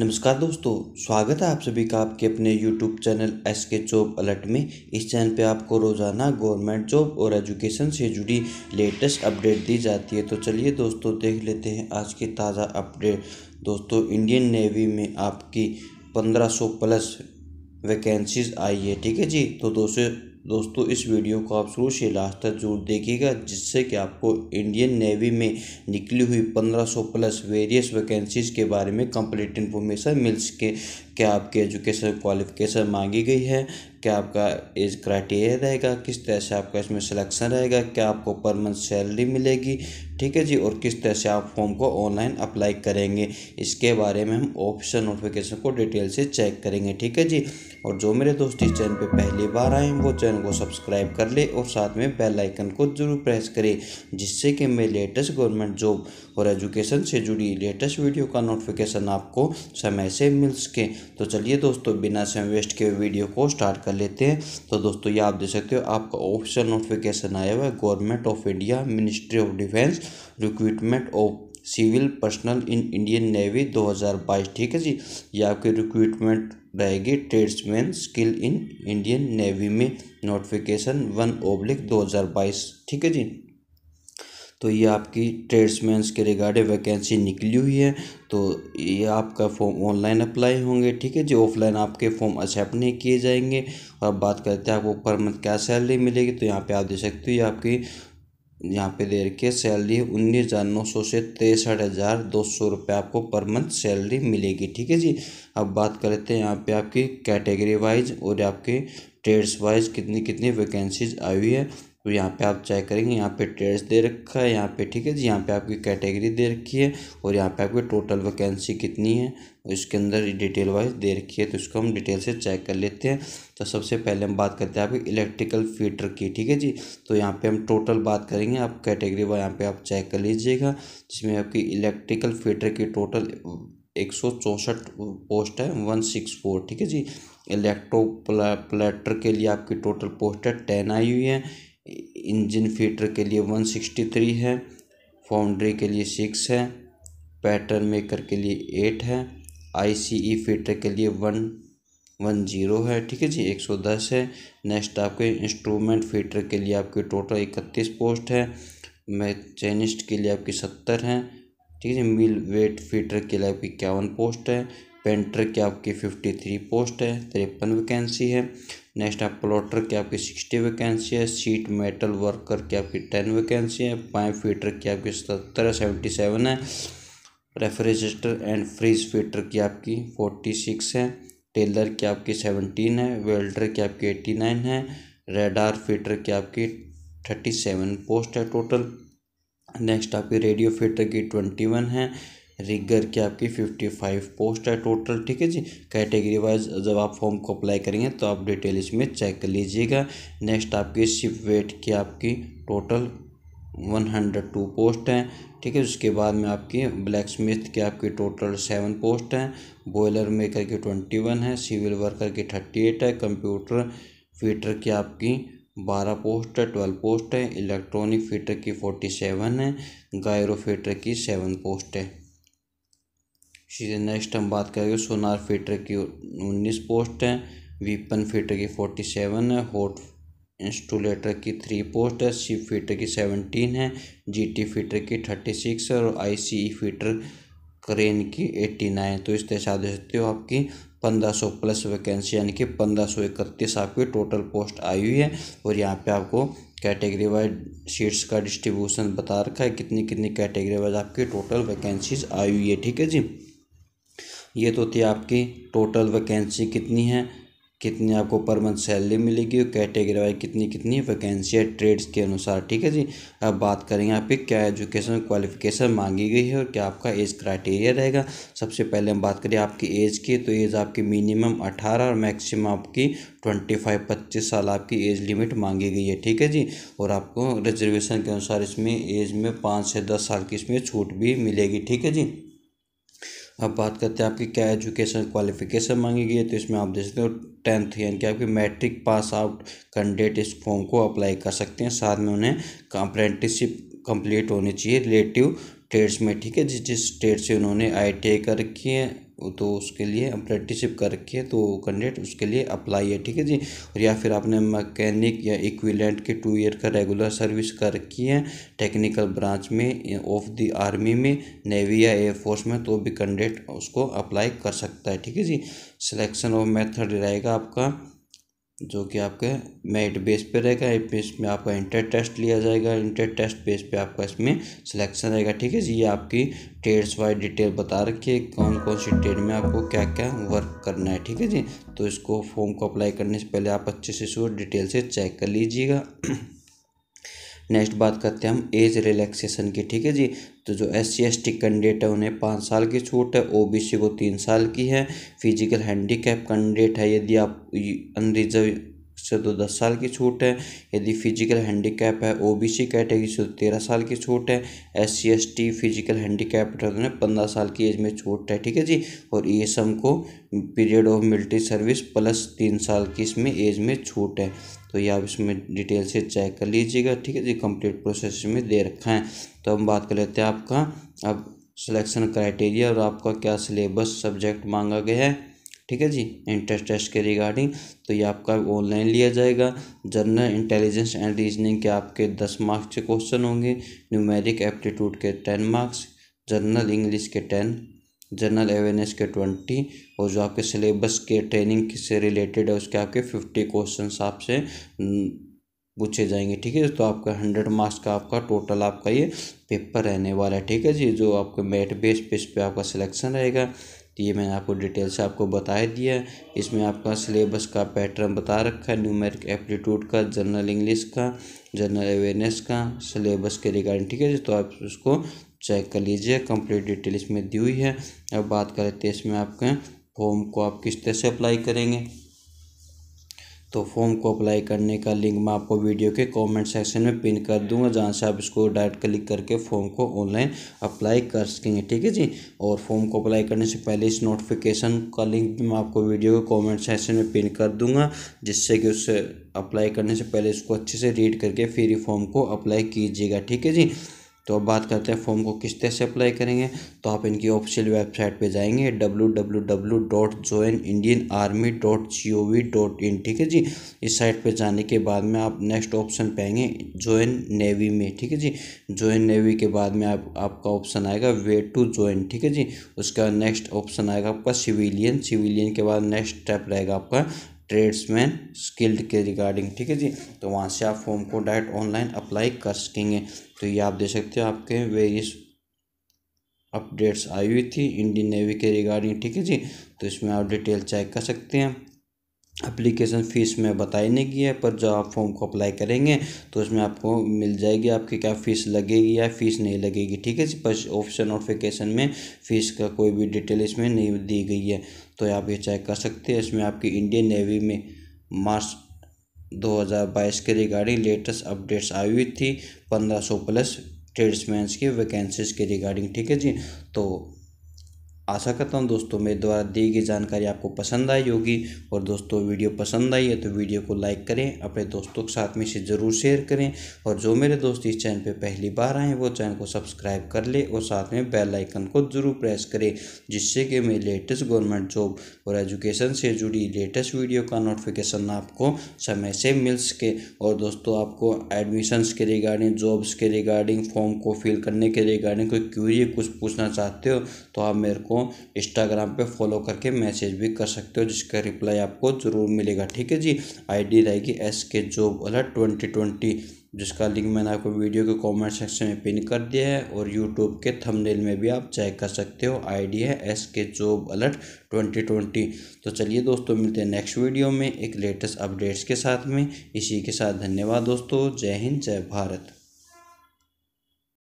नमस्कार दोस्तों स्वागत है आप सभी का आपके अपने YouTube channel S K job alert में इस चैनल पे आपको रोज़ाना गवर्नमेंट जॉब और एजुकेशन से जुड़ी लेटेस्ट अपडेट दी जाती है तो चलिए दोस्तों देख लेते हैं आज की ताज़ा अपडेट दोस्तों इंडियन नेवी में आपकी 1500 प्लस वैकेंसीज आई है ठीक है जी तो दोस्तों दोस्तों इस वीडियो को आप शुरू से लास्ट तक जरूर देखिएगा जिससे कि आपको इंडियन नेवी में निकली हुई 1500 प्लस वेरियस वैकेंसीज के बारे में कंप्लीट इन्फॉर्मेशन मिल सके क्या आपकी एजुकेशन क्वालिफिकेशन मांगी गई है क्या आपका एज क्राइटेरिया रहेगा किस तरह से आपका इसमें सिलेक्शन रहेगा क्या आपको पर मंथ सैलरी मिलेगी ठीक है जी और किस तरह से आप फॉर्म को ऑनलाइन अप्लाई करेंगे इसके बारे में हम ऑफिशियल नोटिफिकेशन को डिटेल से चेक करेंगे ठीक है जी और जो मेरे दोस्त इस चैनल पर पहली बार आए हैं वो चैनल चैनल को सब्सक्राइब कर ले और साथ में बेल आइकन को जरूर प्रेस करें जिससे कि मैं लेटेस्ट गवर्नमेंट जॉब और एजुकेशन से जुड़ी लेटेस्ट वीडियो का नोटिफिकेशन आपको समय से मिल सके तो चलिए दोस्तों बिना समय वेस्ट के वीडियो को स्टार्ट कर लेते हैं तो दोस्तों ये आप देख सकते हो आपका ऑफिशियल नोटिफिकेशन आया हुआ है government of India ministry of defence recruitment of civil personnel in Indian navy 2022 ठीक है जी ये आपकी रिक्रूटमेंट रहेगी tradesman skill in Indian navy में नोटिफिकेशन वन ओब्लिक दो ठीक है जी तो ये आपकी ट्रेड्समैन के रिगार्डिंग वैकेंसी निकली हुई है तो ये आपका फॉर्म ऑनलाइन अप्लाई होंगे ठीक है जी ऑफलाइन आपके फॉर्म एक्सेप्ट नहीं किए जाएंगे और बात करते हैं आपको पर मंथ क्या सैलरी मिलेगी तो यहाँ पे आप देख सकते हो ये आपकी यहाँ पे दे रखी है सैलरी उन्नीस हज़ार नौ सौ से तिरसठ हज़ार दो सौ रुपये आपको पर मंथ सैलरी मिलेगी ठीक है जी अब बात करते हैं यहाँ पे आपकी कैटेगरी वाइज और आपके ट्रेड्स वाइज कितनी कितनी वैकेंसीज आई हुई है तो यहाँ पे आप चेक करेंगे यहाँ पे ट्रेड्स दे रखा है यहाँ पे ठीक है जी यहाँ पे आपकी कैटेगरी दे रखी है और यहाँ पे आपकी टोटल वैकेंसी कितनी है और इसके अंदर डिटेल वाइज दे रखी है तो इसको हम डिटेल से चेक कर लेते हैं तो सबसे पहले हम बात करते हैं आपकी इलेक्ट्रिकल फीटर की ठीक है जी तो यहाँ पे हम टोटल बात करेंगे आप कैटेगरी वाइज यहाँ पे आप चेक कर लीजिएगा जिसमें आपकी इलेक्ट्रिकल फीटर की टोटल एक सौ चौंसठ पोस्ट है वन सिक्स फोर ठीक है जी इलेक्ट्रो प्लेटर के लिए आपकी टोटल पोस्ट है टेन आई हुई है इंजन फीटर के लिए 163 है फाउंड्री के लिए सिक्स है पैटर्न मेकर के लिए एट है आई फीटर के लिए वन वन जीरो है ठीक है जी एक सौ दस है नेक्स्ट आपके इंस्ट्रूमेंट फीटर के लिए आपके टोटल इकतीस पोस्ट है मैचनिस्ट के लिए आपकी सत्तर है ठीक है मिल वेट फीटर के लिए आपकी इक्यावन पोस्ट है पेंटर के आपकी फिफ्टी थ्री पोस्ट है तिरपन वैकेंसी है नेक्स्ट आप प्लॉटर की आपकी सिक्सटी वैकेंसी है सीट मेटल वर्कर की आपकी टेन वैकेंसी है पाइप फीटर की आपकी सत्तर सेवेंटी सेवन है रेफ्रिजरेटर एंड फ्रीज फीटर की आपकी फोर्टी सिक्स है टेलर की आपकी सेवनटीन है वेल्डर की आपकी एट्टी नाइन है रेडार फीटर की आपकी थर्टी सेवन पोस्ट है टोटल नेक्स्ट आपकी रेडियो फीटर की ट्वेंटी वन है रिगर की आपकी फिफ्टी फाइव पोस्ट है टोटल ठीक है जी कैटेगरी वाइज जब आप फॉर्म को अप्लाई करेंगे तो आप डिटेल इसमें चेक कर लीजिएगा नेक्स्ट आपकी शिप वेट की आपकी total one hundred two post हैं ठीक है उसके बाद में आपकी ब्लैक स्मिथ की आपकी टोटल सेवन पोस्ट हैं बॉयलर मेकर की ट्वेंटी वन है सिविल वर्कर की थर्टी एट है कंप्यूटर फीटर की आपकी बारह पोस्ट है ट्वेल्व पोस्ट है इलेक्ट्रॉनिक फीटर की फोर्टी सेवन है गायरो फीटर की सेवन पोस्ट है श्री नेक्स्ट हम बात करेंगे सोनार फीटर की उन्नीस पोस्ट हैं वीपन फीटर की फोर्टी सेवन है हॉट इंस्टोलेटर की थ्री पोस्ट है सी फीटर की सेवनटीन है जीटी फीटर की थर्टी सिक्स है और आईसीई फीटर क्रेन की एट्टी नाइन तो इस तरह से सकते हो आपकी पंद्रह सौ प्लस वैकेंसी यानी कि पंद्रह सौ इकतीस आपकी टोटल पोस्ट आई हुई है और यहाँ पे आपको कैटेगरी वाइज सीट्स का डिस्ट्रीब्यूशन बता रखा है कितनी कितनी कैटेगरी वाइज आपकी टोटल वैकेंसीज आई हुई है ठीक है जी ये तो थी आपकी टोटल वैकेंसी कितनी है कितनी आपको पर मंथ सैलरी मिलेगी और कैटेगरी वाइज कितनी कितनी वैकेंसी है ट्रेड्स के अनुसार ठीक है जी अब बात करेंगे आपकी क्या एजुकेशन क्वालिफिकेशन मांगी गई है और क्या आपका एज क्राइटेरिया रहेगा सबसे पहले हम बात करें आपकी एज की तो एज आपकी मिनिमम अठारह और मैक्सिमम आपकी ट्वेंटी फाइव पच्चीस साल आपकी एज लिमिट मांगी गई है ठीक है जी और आपको रिजर्वेशन के अनुसार इसमें एज में पाँच से दस साल की इसमें छूट भी मिलेगी ठीक है जी अब बात करते हैं आपकी क्या एजुकेशन क्वालिफिकेशन मांगी गई है तो इसमें आप देख सकते हो टेंथ यानी कि आपकी मैट्रिक पास आउट कैंडिडेट इस फॉर्म को अप्लाई कर सकते हैं साथ में उन्हें अप्रेंटिसशिप कंप्लीट होनी चाहिए रिलेटिव स्टेट्स में ठीक है जिस जिस स्टेट से उन्होंने आई टी आई कर रखी है तो उसके लिए अप्रेंटिसिप करके तो कैंडिडेट उसके लिए अप्लाई है ठीक है जी और या फिर आपने मैकेनिक या इक्विलेंट के टू ईयर का रेगुलर सर्विस कर की है टेक्निकल ब्रांच में ऑफ द आर्मी में नेवी या एयरफोर्स में तो भी कैंडिडेट उसको अप्लाई कर सकता है ठीक है जी सिलेक्शन ऑफ मेथड रहेगा आपका जो कि आपके मेरिट बेस पे रहेगा इसमें आपका इंटर टेस्ट लिया जाएगा इंटर टेस्ट बेस पे आपका इसमें सिलेक्शन रहेगा ठीक है जी ये आपकी ट्रेड्स वाइज डिटेल बता रखी है कौन कौन सी ट्रेड में आपको क्या क्या वर्क करना है ठीक है जी तो इसको फॉर्म को अप्लाई करने से पहले आप अच्छे से इसको डिटेल से चेक कर लीजिएगा नेक्स्ट बात करते हैं हम एज रिलैक्सेशन की ठीक है जी तो जो S C S T candidate है उन्हें पाँच साल की छूट है ओ बी सी को तीन साल की है फिजिकल हैंडीकैप कैंडिडेट है यदि आप अनरिजर्व से तो दस साल की छूट है यदि फिजिकल हैंडीकैप है ओबीसी कैटेगरी से तो तेरह साल की छूट है S C S T physical handicap है तो उन्हें पंद्रह साल की एज में छूट है ठीक है जी और ई एस एम को period of military service plus तीन साल की इसमें एज में छूट है तो ये आप इसमें डिटेल से चेक कर लीजिएगा ठीक है जी कंप्लीट प्रोसेस में दे रखा है तो हम बात कर लेते हैं आपका अब सिलेक्शन क्राइटेरिया और आपका क्या सिलेबस सब्जेक्ट मांगा गया है ठीक है जी इंट्रेंस टेस्ट के रिगार्डिंग तो ये आपका ऑनलाइन लिया जाएगा जनरल इंटेलिजेंस एंड रीजनिंग के आपके दस मार्क्स के क्वेश्चन होंगे न्यूमेरिक एप्टीट्यूड के टेन मार्क्स जनरल इंग्लिश के टेन जनरल अवेयरनेस के ट्वेंटी और जो आपके सिलेबस के ट्रेनिंग से रिलेटेड है उसके आपके फिफ्टी क्वेश्चन आपसे पूछे जाएंगे ठीक है तो आपका हंड्रेड मार्क्स का आपका टोटल आपका ये पेपर रहने वाला है ठीक है जी जो आपके मेरिट बेस पे इस पर आपका सिलेक्शन रहेगा तो ये मैंने आपको डिटेल से आपको बता दिया है इसमें आपका सिलेबस का पैटर्न बता रखा है न्यूमेरिक एप्टीट्यूड का जनरल इंग्लिश का जनरल अवेयरनेस का सिलेबस के रिगार्डिंग ठीक है जी तो आप उसको चेक कर लीजिए कंप्लीट डिटेल इसमें दी हुई है अब बात करें तो इसमें आपके फॉर्म को आप किस तरह से अप्लाई करेंगे तो फॉर्म को अप्लाई करने का लिंक मैं आपको वीडियो के कमेंट सेक्शन में पिन कर दूंगा जहाँ से आप इसको डायरेक्ट क्लिक करके फॉर्म को ऑनलाइन अप्लाई कर सकेंगे ठीक है जी और फॉर्म को अप्लाई करने से पहले इस नोटिफिकेशन का लिंक भी मैं आपको वीडियो के कमेंट सेक्शन में पिन कर दूंगा जिससे कि उससे अप्लाई करने से पहले इसको अच्छे से रीड करके फिर फॉर्म को अप्लाई कीजिएगा ठीक है जी तो अब बात करते हैं फॉर्म को किस तरह से अप्लाई करेंगे तो आप इनकी ऑफिशियल वेबसाइट पे जाएंगे W W W dot join Indian army dot G O V dot in ठीक है जी इस साइट पे जाने के बाद में आप नेक्स्ट ऑप्शन पाएंगे ज्वाइन नेवी में ठीक है जी ज्वाइन नेवी के बाद में आप आपका ऑप्शन आएगा वे टू ज्वाइन ठीक है जी उसके बाद नेक्स्ट ऑप्शन आएगा आपका सिविलियन सिविलियन के बाद नेक्स्ट स्टेप रहेगा आपका ट्रेड्समैन स्किल्ड के रिगार्डिंग ठीक है जी तो वहाँ से आप फॉर्म को डायरेक्ट ऑनलाइन अप्लाई कर सकेंगे तो ये आप देख सकते हो आपके वेरियस अपडेट्स आई हुई थी इंडियन नेवी के रिगार्डिंग ठीक है जी तो इसमें आप डिटेल चेक कर सकते हैं अप्लीकेशन फ़ीस में बताई नहीं की है पर जब आप फॉर्म को अप्लाई करेंगे तो उसमें आपको मिल जाएगी आपकी क्या फ़ीस लगेगी या फ़ीस नहीं लगेगी ठीक है जी पर ऑफिसर नोटिफिकेशन में फ़ीस का कोई भी डिटेल इसमें नहीं दी गई है तो आप ये चेक कर सकते हैं इसमें आपकी इंडियन नेवी में मार्च 2022 के रिगार्डिंग लेटेस्ट अपडेट्स आई हुई थी 1500 प्लस ट्रेड्समैन की वैकेंसीज के रिगार्डिंग ठीक है जी तो आशा करता हूँ दोस्तों मेरे द्वारा दी गई जानकारी आपको पसंद आई होगी और दोस्तों वीडियो पसंद आई है तो वीडियो को लाइक करें अपने दोस्तों के साथ में इसे ज़रूर शेयर करें और जो मेरे दोस्त इस चैनल पे पहली बार आए हैं वो चैनल को सब्सक्राइब कर ले और साथ में बेल आइकन को ज़रूर प्रेस करें जिससे कि मेरे लेटेस्ट गवर्नमेंट जॉब और एजुकेशन से जुड़ी लेटेस्ट वीडियो का नोटिफिकेशन आपको समय से मिल सके और दोस्तों आपको एडमिशन्स के रिगार्डिंग जॉब्स के रिगार्डिंग फॉर्म को फिल करने के रिगार्डिंग कोई क्यूरी कुछ पूछना चाहते हो तो आप मेरे को को इंस्टाग्राम पे फॉलो करके मैसेज भी कर सकते हो जिसका रिप्लाई आपको ज़रूर मिलेगा ठीक है जी आईडी रहेगी S K job alert twenty twenty जिसका लिंक मैंने आपको वीडियो के कमेंट सेक्शन में पिन कर दिया है और यूट्यूब के थंबनेल में भी आप चेक कर सकते हो आईडी है S K job alert twenty twenty तो चलिए दोस्तों मिलते हैं नेक्स्ट वीडियो में एक लेटेस्ट अपडेट्स के साथ में इसी के साथ धन्यवाद दोस्तों जय हिंद जय भारत